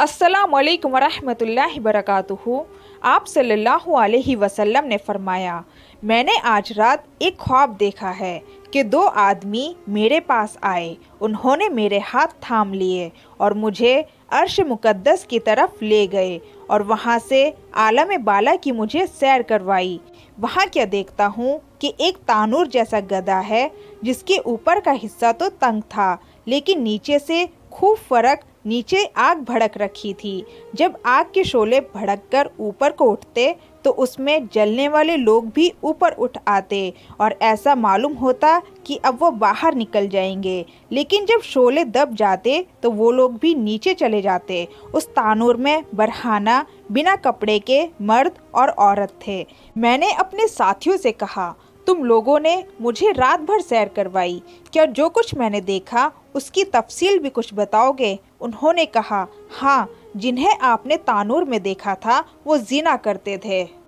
अस्सलाम वालेकुम रहमतुल्लाहि वरकatuहू आप सल्लल्लाहु अलैहि वसल्लम ने फरमाया मैंने आज रात एक ख्वाब देखा है कि दो आदमी मेरे पास आए उन्होंने मेरे हाथ थाम लिए और मुझे अर्श मुकद्दस की तरफ ले गए और वहाँ से आलम बाला की मुझे सैर करवाई वहाँ क्या देखता हूँ कि एक तानूर जैसा गदा है जिसके ऊपर का हिस्सा तो तंग था लेकिन नीचे से खूब फर्क नीचे आग भड़क रखी थी जब आग के शोले भड़क कर ऊपर को उठते तो उसमें जलने वाले लोग भी ऊपर उठ आते और ऐसा मालूम होता कि अब वो बाहर निकल जाएंगे लेकिन जब शोले दब जाते तो वो लोग भी नीचे चले जाते उस तानूर में बरहाना बिना कपड़े के मर्द और औरत थे मैंने अपने साथियों से कहा तुम लोगों ने मुझे रात भर सैर करवाई क्या जो कुछ मैंने देखा उसकी तफसील भी कुछ बताओगे उन्होंने कहा हाँ जिन्हें आपने तानूर में देखा था वो जीना करते थे